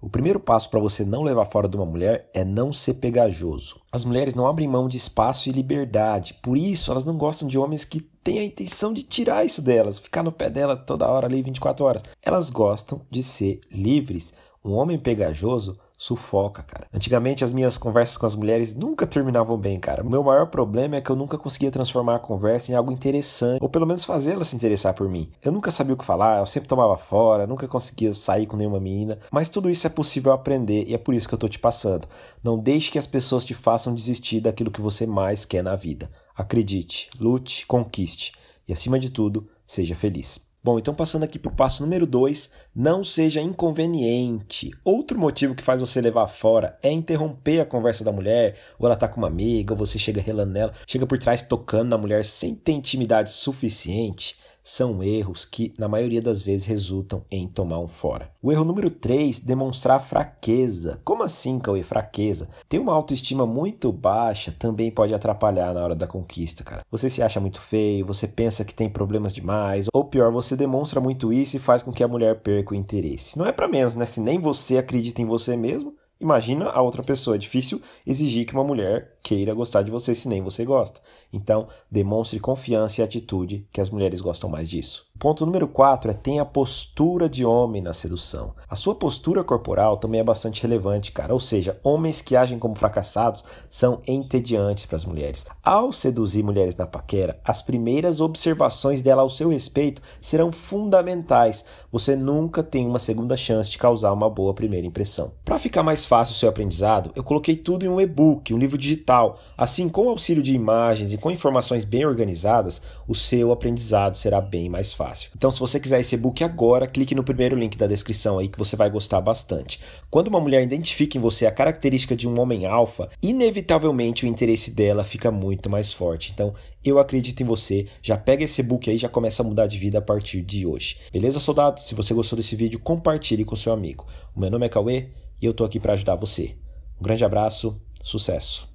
O primeiro passo para você não levar fora de uma mulher é não ser pegajoso. As mulheres não abrem mão de espaço e liberdade, por isso elas não gostam de homens que têm a intenção de tirar isso delas, ficar no pé dela toda hora ali 24 horas. Elas gostam de ser livres. Um homem pegajoso sufoca, cara. Antigamente as minhas conversas com as mulheres nunca terminavam bem, cara. O meu maior problema é que eu nunca conseguia transformar a conversa em algo interessante, ou pelo menos fazê-las se interessar por mim. Eu nunca sabia o que falar, eu sempre tomava fora, nunca conseguia sair com nenhuma menina, mas tudo isso é possível aprender e é por isso que eu tô te passando. Não deixe que as pessoas te façam desistir daquilo que você mais quer na vida. Acredite, lute, conquiste e acima de tudo, seja feliz. Bom, então passando aqui para o passo número 2, não seja inconveniente. Outro motivo que faz você levar fora é interromper a conversa da mulher, ou ela tá com uma amiga, ou você chega relando nela, chega por trás tocando na mulher sem ter intimidade suficiente são erros que, na maioria das vezes, resultam em tomar um fora. O erro número 3, demonstrar fraqueza. Como assim, Cauê? Fraqueza? Ter uma autoestima muito baixa também pode atrapalhar na hora da conquista, cara. Você se acha muito feio, você pensa que tem problemas demais, ou pior, você demonstra muito isso e faz com que a mulher perca o interesse. Não é para menos, né? Se nem você acredita em você mesmo, Imagina a outra pessoa. É difícil exigir que uma mulher queira gostar de você se nem você gosta. Então, demonstre confiança e atitude, que as mulheres gostam mais disso. Ponto número 4 é tenha postura de homem na sedução. A sua postura corporal também é bastante relevante, cara. Ou seja, homens que agem como fracassados são entediantes para as mulheres. Ao seduzir mulheres na paquera, as primeiras observações dela ao seu respeito serão fundamentais. Você nunca tem uma segunda chance de causar uma boa primeira impressão. Para ficar mais fácil o seu aprendizado, eu coloquei tudo em um e-book, um livro digital. Assim, com o auxílio de imagens e com informações bem organizadas, o seu aprendizado será bem mais fácil fácil. Então, se você quiser esse e-book agora, clique no primeiro link da descrição aí que você vai gostar bastante. Quando uma mulher identifica em você a característica de um homem alfa, inevitavelmente o interesse dela fica muito mais forte. Então, eu acredito em você. Já pega esse e-book aí, já começa a mudar de vida a partir de hoje. Beleza, soldado? Se você gostou desse vídeo, compartilhe com seu amigo. O meu nome é Cauê e eu tô aqui para ajudar você. Um grande abraço, sucesso!